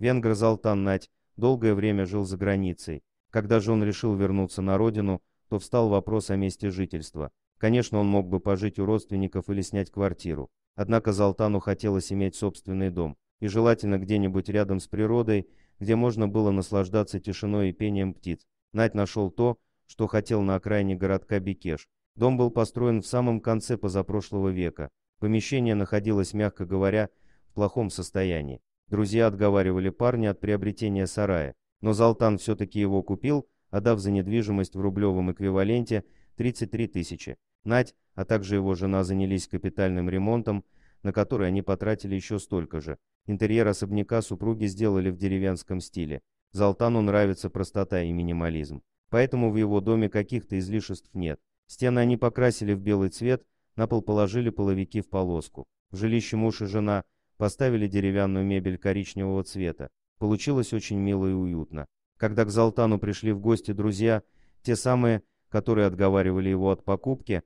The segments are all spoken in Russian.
Венгр Залтан Нать долгое время жил за границей. Когда же он решил вернуться на родину, то встал вопрос о месте жительства. Конечно, он мог бы пожить у родственников или снять квартиру. Однако Залтану хотелось иметь собственный дом, и желательно где-нибудь рядом с природой, где можно было наслаждаться тишиной и пением птиц. Нать нашел то, что хотел на окраине городка Бекеш. Дом был построен в самом конце позапрошлого века. Помещение находилось, мягко говоря, в плохом состоянии. Друзья отговаривали парня от приобретения сарая, но Залтан все-таки его купил, отдав за недвижимость в рублевом эквиваленте 33 тысячи. Надь, а также его жена занялись капитальным ремонтом, на который они потратили еще столько же. Интерьер особняка супруги сделали в деревенском стиле. Залтану нравится простота и минимализм. Поэтому в его доме каких-то излишеств нет. Стены они покрасили в белый цвет, на пол положили половики в полоску. В жилище муж и жена – Поставили деревянную мебель коричневого цвета. Получилось очень мило и уютно. Когда к Золтану пришли в гости друзья, те самые, которые отговаривали его от покупки,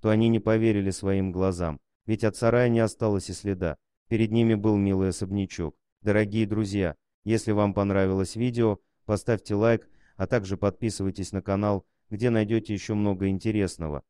то они не поверили своим глазам, ведь от сарая не осталось и следа. Перед ними был милый особнячок. Дорогие друзья, если вам понравилось видео, поставьте лайк, а также подписывайтесь на канал, где найдете еще много интересного.